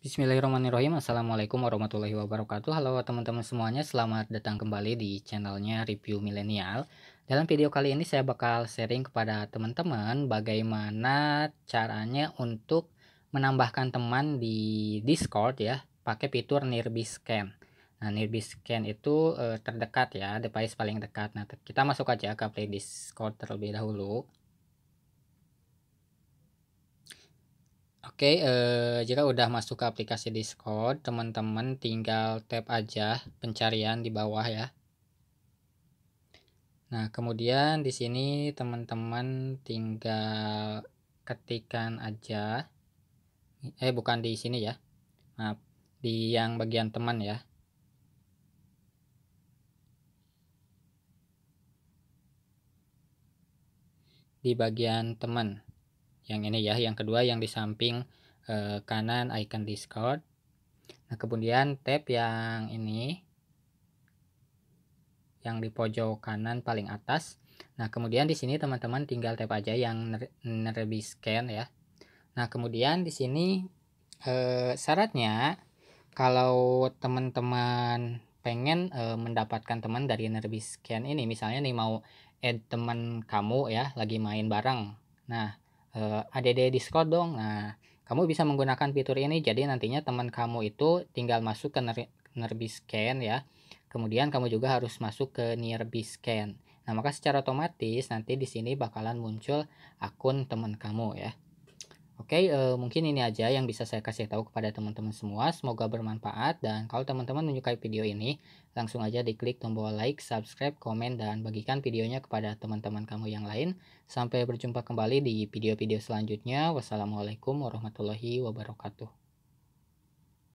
Bismillahirrahmanirrahim Assalamualaikum warahmatullahi wabarakatuh Halo teman-teman semuanya Selamat datang kembali di channelnya Review Milenial Dalam video kali ini saya bakal sharing kepada teman-teman Bagaimana caranya untuk menambahkan teman di Discord ya Pakai fitur Nearby Scan Nah Nearby Scan itu e, terdekat ya Device paling dekat Nah kita masuk aja ke play Discord terlebih dahulu Oke, eh, jika udah masuk ke aplikasi Discord, teman-teman tinggal tap aja pencarian di bawah ya. Nah, kemudian di sini teman-teman tinggal ketikan aja. Eh, bukan di sini ya. Maaf, di yang bagian teman ya. Di bagian teman yang ini ya yang kedua yang di samping eh, kanan icon Discord nah kemudian tab yang ini yang di pojok kanan paling atas nah kemudian di sini teman-teman tinggal tap aja yang ner scan ya nah kemudian di sini eh, syaratnya kalau teman-teman pengen eh, mendapatkan teman dari scan ini misalnya nih mau add teman kamu ya lagi main bareng nah uh, eh, ADD Discord dong. Nah, kamu bisa menggunakan fitur ini jadi nantinya teman kamu itu tinggal masuk ke ner Nearby Scan ya. Kemudian kamu juga harus masuk ke Nearby Scan. Nah, maka secara otomatis nanti di sini bakalan muncul akun teman kamu ya. Oke, uh, mungkin ini aja yang bisa saya kasih tahu kepada teman-teman semua. Semoga bermanfaat dan kalau teman-teman menyukai video ini, langsung aja diklik tombol like, subscribe, komen, dan bagikan videonya kepada teman-teman kamu yang lain. Sampai berjumpa kembali di video-video selanjutnya. Wassalamualaikum warahmatullahi wabarakatuh.